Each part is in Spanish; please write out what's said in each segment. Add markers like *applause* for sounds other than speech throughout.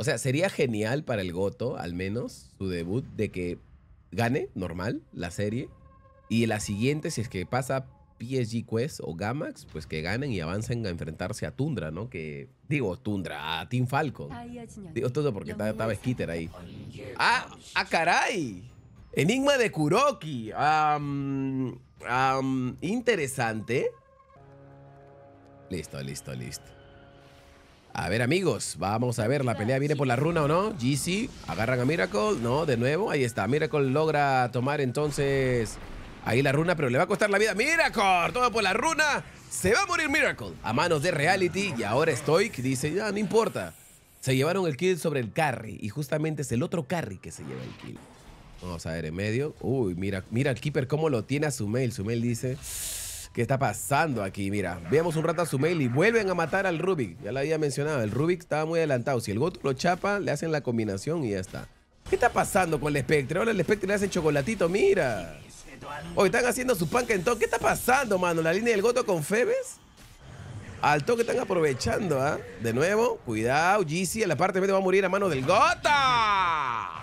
O sea, sería genial para el Goto, al menos, su debut, de que gane normal la serie. Y la siguiente, si es que pasa PSG Quest o Gamax, pues que ganen y avancen a enfrentarse a Tundra, ¿no? Que, digo, Tundra, a Team Falcon. Ah, digo todo porque estaba Skitter ahí. ¡Ah! ¡Ah, caray! Enigma de Kuroki. interesante. Listo, listo, listo. A ver, amigos, vamos a ver, la pelea viene por la runa o no. GC, agarran a Miracle, no, de nuevo, ahí está. Miracle logra tomar entonces ahí la runa, pero le va a costar la vida. Miracle, toma por la runa, se va a morir Miracle. A manos de Reality y ahora Stoic dice, ya, no importa. Se llevaron el kill sobre el carry y justamente es el otro carry que se lleva el kill. Vamos a ver, en medio. Uy, mira, mira el keeper cómo lo tiene a su mail. Su mail dice... ¿Qué está pasando aquí? Mira, veamos un rato a y Vuelven a matar al Rubik. Ya la había mencionado. El Rubik estaba muy adelantado. Si el Goto lo chapa, le hacen la combinación y ya está. ¿Qué está pasando con el Spectre? Ahora el Spectre le hace chocolatito, mira. Hoy están haciendo su en todo. ¿Qué está pasando, mano? ¿La línea del Goto con Febes? Al toque están aprovechando, ¿ah? De nuevo, cuidado, GC en la parte media va a morir a mano del Gota.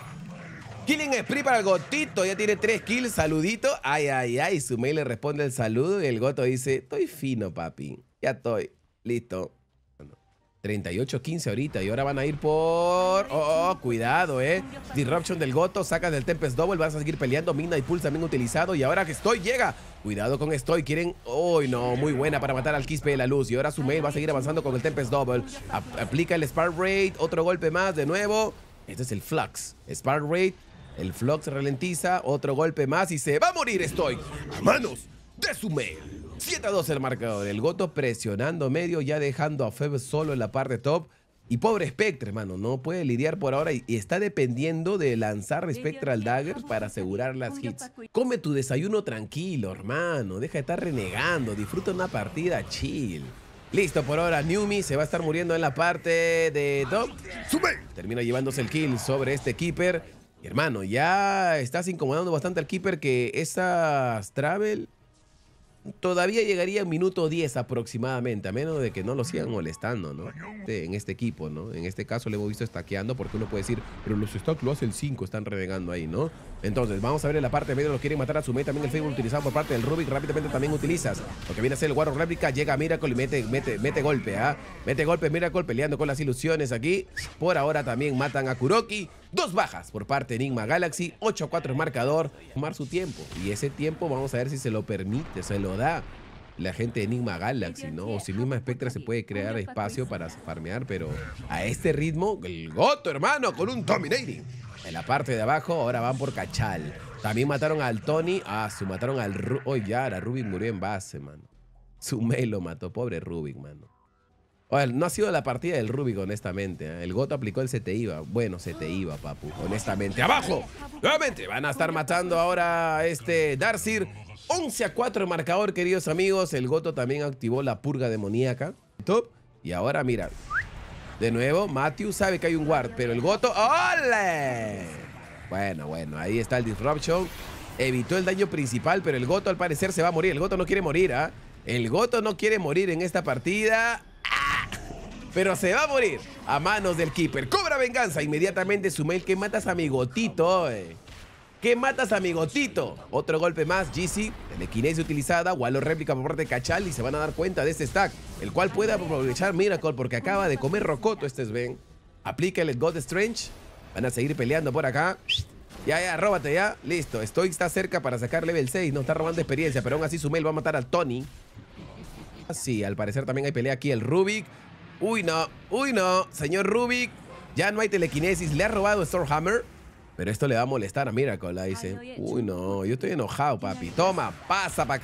Killing Spree para el gotito. Ya tiene tres kills. Saludito. Ay, ay, ay. Su mail le responde el saludo. Y el goto dice: Estoy fino, papi. Ya estoy. Listo. 38-15 ahorita. Y ahora van a ir por. Oh, oh, oh, cuidado, eh. Disruption del Goto. Saca del Tempest Double. Vas a seguir peleando. y Pulse también utilizado. Y ahora que estoy, llega. Cuidado con Estoy, quieren... oh, no! Muy buena para matar al Quispe de la Luz. Y ahora su mail va a seguir avanzando con el Tempest Double. aplica el Spark Raid, otro golpe más de nuevo. Este es el Flux. Spark Raid, el Flux ralentiza, otro golpe más y se va a morir. Estoy a manos de Sumel. 7 a 2 el marcador. El Goto presionando medio, ya dejando a Feb solo en la parte top. Y pobre Spectre, hermano, no puede lidiar por ahora y está dependiendo de lanzar Spectral Daggers para asegurar las hits. Come tu desayuno tranquilo, hermano. Deja de estar renegando. Disfruta una partida chill. Listo por ahora, Newmi se va a estar muriendo en la parte de top. Termina llevándose el kill sobre este Keeper. Hermano, ya estás incomodando bastante al keeper que esas travel todavía llegaría en minuto 10 aproximadamente, a menos de que no lo sigan molestando, ¿no? en este equipo, ¿no? En este caso le hemos visto stackeando porque uno puede decir, pero los stocks lo hace el 5, están renegando ahí, ¿no? Entonces, vamos a ver en la parte de medio, lo quieren matar a su meta también el Fable utilizado por parte del Rubik, rápidamente también utilizas. Lo que viene a ser el of réplica, llega Miracle y mete, mete, mete golpe, ¿ah? Mete golpe, Miracle peleando con las ilusiones aquí. Por ahora también matan a Kuroki. Dos bajas por parte de Enigma Galaxy, 8 a 4 el marcador, tomar su tiempo. Y ese tiempo vamos a ver si se lo permite, se lo da la gente de Enigma Galaxy, ¿no? O si misma espectra se puede crear espacio para farmear, pero a este ritmo, el Goto, hermano, con un Dominating. En la parte de abajo, ahora van por Cachal. También mataron al Tony. Ah, se mataron al... Rubik. oh, ya, murió en base, mano. Su lo mató, pobre Rubik, mano. Bueno, no ha sido la partida del Rubik, honestamente. ¿eh? El Goto aplicó el se iba. Bueno, se te iba, papu. Honestamente. ¡Abajo! Nuevamente van a estar matando ahora este Darcir. 11 a 4 el marcador, queridos amigos. El Goto también activó la purga demoníaca. Top. Y ahora, mira. De nuevo, Matthew sabe que hay un guard, pero el Goto... ¡Ole! Bueno, bueno, ahí está el Disruption. Evitó el daño principal, pero el Goto al parecer se va a morir. El Goto no quiere morir, ¿ah? El Goto no quiere morir en esta partida pero se va a morir a manos del Keeper. Cobra venganza inmediatamente su que matas a mi gotito. ¿Qué matas a mi gotito? Otro golpe más, GC, telequinesia utilizada, Wallow réplica por parte de Cachal y se van a dar cuenta de este stack, el cual puede aprovechar Miracle porque acaba de comer Rocoto este Sven. Aplica el God Strange, van a seguir peleando por acá. Ya, ya, róbate ya. Listo. Stoic está cerca para sacar level 6. No está robando experiencia, pero aún así Sumel va a matar al Tony. así ah, al parecer también hay pelea aquí. El Rubik Uy, no. Uy, no. Señor Rubik, ya no hay telequinesis. Le ha robado Stormhammer. Pero esto le va a molestar a Miracle, dice. Uy, no, yo estoy enojado, papi. Toma, pasa para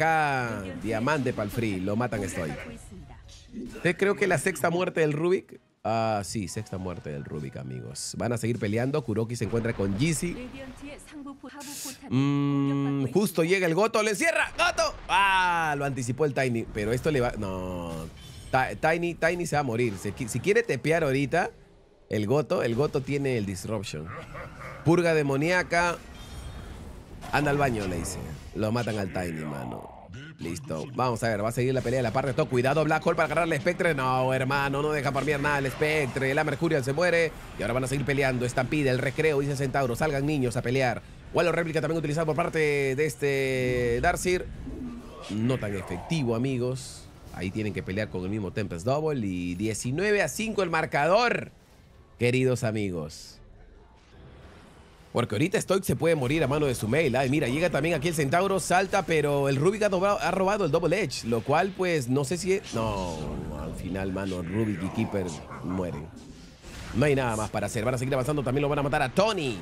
acá. Diamante para el free. Lo matan estoy. ¿Usted creo que la sexta muerte del Rubik? Ah, sí, sexta muerte del Rubik, amigos. Van a seguir peleando. Kuroki se encuentra con Jeezy. Mm, justo llega el Goto. ¡Le cierra, ¡Goto! ¡Ah! Lo anticipó el Tiny. Pero esto le va... No... Tiny, Tiny se va a morir. Si quiere tepear ahorita, el Goto, el Goto tiene el Disruption. Purga demoníaca. Anda al baño, le dice. Lo matan al Tiny, mano. Listo. Vamos a ver, va a seguir la pelea de la parte. Todo cuidado, Black Hole para agarrar el Spectre. No, hermano, no deja parmear nada el Spectre. La Mercurial se muere. Y ahora van a seguir peleando. Estampida, el recreo, dice Centauro. Salgan niños a pelear. Wallo réplica también utilizado por parte de este Darcir, No tan efectivo, amigos. Ahí tienen que pelear con el mismo Tempest Double. Y 19 a 5 el marcador, queridos amigos. Porque ahorita Stoic se puede morir a mano de su mail. mira, llega también aquí el Centauro, salta, pero el Rubik ha, robado el Double Edge. Lo cual, pues, no sé si... No, al final, mano, Rubik y Keeper mueren. No hay nada más para hacer. Van a seguir avanzando. También lo van a matar a Tony.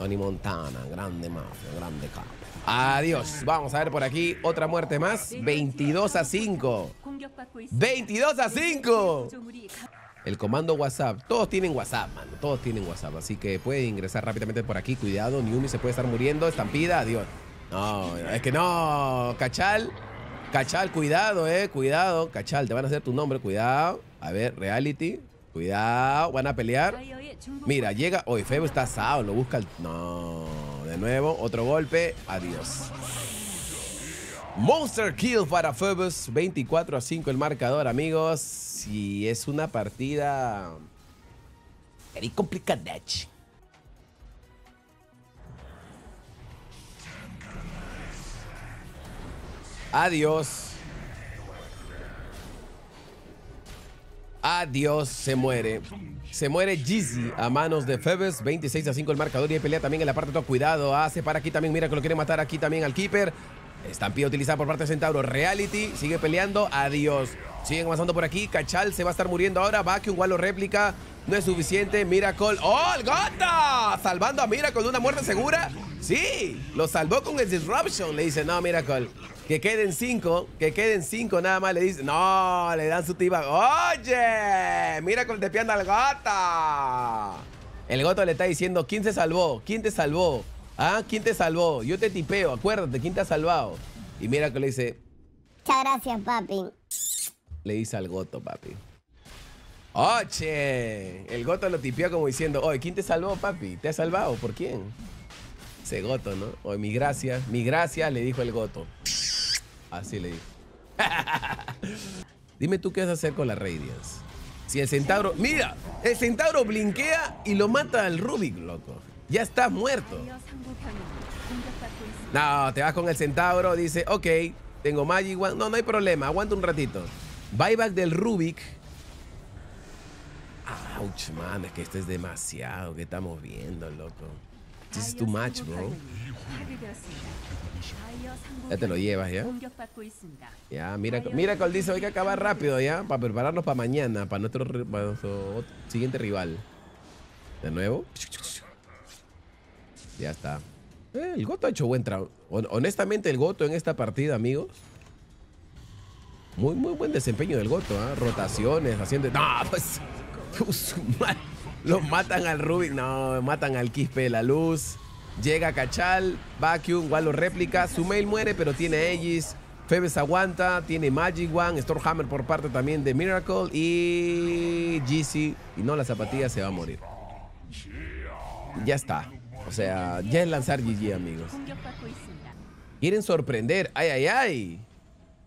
Tony Montana, grande mafia, grande capo. Adiós. Vamos a ver por aquí otra muerte más. 22 a 5. 22 a 5. El comando WhatsApp. Todos tienen WhatsApp, mano. Todos tienen WhatsApp. Así que puede ingresar rápidamente por aquí. Cuidado, Niumi se puede estar muriendo. Estampida, adiós. No, es que no. Cachal. Cachal, cuidado, eh. Cuidado. Cachal, te van a hacer tu nombre. Cuidado. A ver, reality. Cuidado, van a pelear. Mira, llega. hoy Febo está asado, lo busca No, de nuevo, otro golpe. Adiós. Monster Kill para Phoebus, 24 a 5 el marcador, amigos. Y es una partida. Very complicada. Adiós. Adiós, se muere. Se muere Jeezy a manos de Febes. 26 a 5 el marcador y pelea también en la parte todo Cuidado, hace para aquí también. Mira que lo quiere matar aquí también al Keeper. Estampida utilizada por parte de Centauro. Reality sigue peleando. Adiós. Siguen avanzando por aquí. Cachal se va a estar muriendo ahora. va que un lo réplica. No es suficiente. Miracle. ¡Oh, el Gato! Salvando a Mira con una muerte segura. Sí, lo salvó con el Disruption. Le dice, no, Miracle. Que queden cinco. Que queden cinco nada más. Le dice, no, le dan su tiba. ¡Oye! Miracle despiando al gata. El Gato le está diciendo, ¿quién se salvó? ¿Quién te salvó? ¿Ah? ¿Quién te salvó? Yo te tipeo, acuérdate, ¿quién te ha salvado? Y Miracle le dice, muchas gracias, papi. Le dice al Gato, papi. ¡Oche! El Goto lo tipió como diciendo, oye, ¿quién te salvó, papi? ¿Te ha salvado? ¿Por quién? Ese Goto, ¿no? Oye, mi gracia, mi gracia, le dijo el Goto. Así le dijo. *laughs* Dime tú qué vas a hacer con la Radiance. Si el centauro... ¡Mira! El centauro blinquea y lo mata al Rubik, loco. Ya estás muerto. No, te vas con el centauro, dice, ok, tengo Magic One. No, no hay problema, aguanta un ratito. Buyback del Rubik Ouch, man, es que esto es demasiado. ¿Qué estamos viendo, loco? This is too much, bro. Ya te lo llevas, ¿ya? Ya, mira, mira Col dice, hay que acabar rápido, ¿ya? Para prepararnos para mañana, para nuestro, siguiente rival. De nuevo. Ya está. Eh, el Goto ha hecho buen trabajo. Honestamente, el Goto en esta partida, amigos. Muy, muy buen desempeño del Goto, ¿ah? Rotaciones, haciendo... ¡No! Pues... Los matan al Rubik. No, matan al Quispe de la Luz. Llega Cachal, Vacuum, Wallo réplica. Su mail muere, pero tiene Aegis. Febes aguanta, tiene Magic One, Stormhammer por parte también de Miracle y GC. Y no, la zapatilla se va a morir. Ya está. O sea, ya es lanzar GG, amigos. Quieren sorprender. Ay, ay, ay.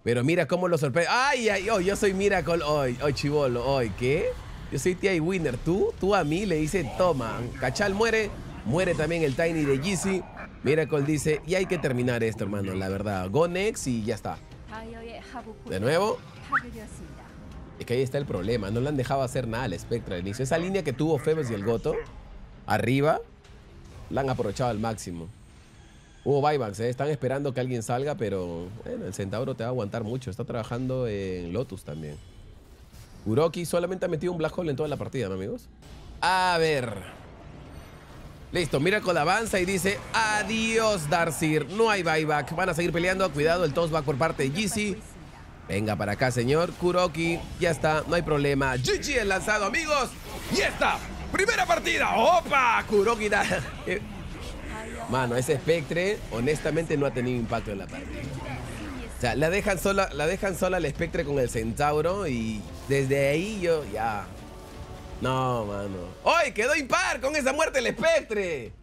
Pero mira cómo lo sorprende. Ay, ay, ay oh, yo soy Miracle hoy. Hoy, chivolo, hoy. ¿Qué? Yo soy TI Winner. Tú, tú a mí le dice toma, Cachal muere, muere también el Tiny de mira col dice, y hay que terminar esto, hermano, la verdad. Go next y ya está. De nuevo. Es que ahí está el problema. No le han dejado hacer nada al Spectra al inicio. Esa línea que tuvo Febes y el Goto, arriba, la han aprovechado al máximo. Hubo buybacks, eh, están esperando que alguien salga, pero el Centauro te va a aguantar mucho. Está trabajando en Lotus también. Kuroki solamente ha metido un black hole en toda la partida, ¿no, amigos? A ver. Listo, mira la avanza y dice adiós, Darcir. No hay buyback. Van a seguir peleando. Cuidado, el tossback por parte de Yeezy. Venga para acá, señor. Kuroki, ya está, no hay problema. GG el lanzado, amigos. Y está. primera partida. ¡Opa! Kuroki da. *laughs* Mano, ese Spectre honestamente no ha tenido impacto en la partida sea, la dejan sola, la dejan sola al espectre con el centauro y desde ahí yo ya. No, mano. ¡Hoy quedó impar con esa muerte el espectre!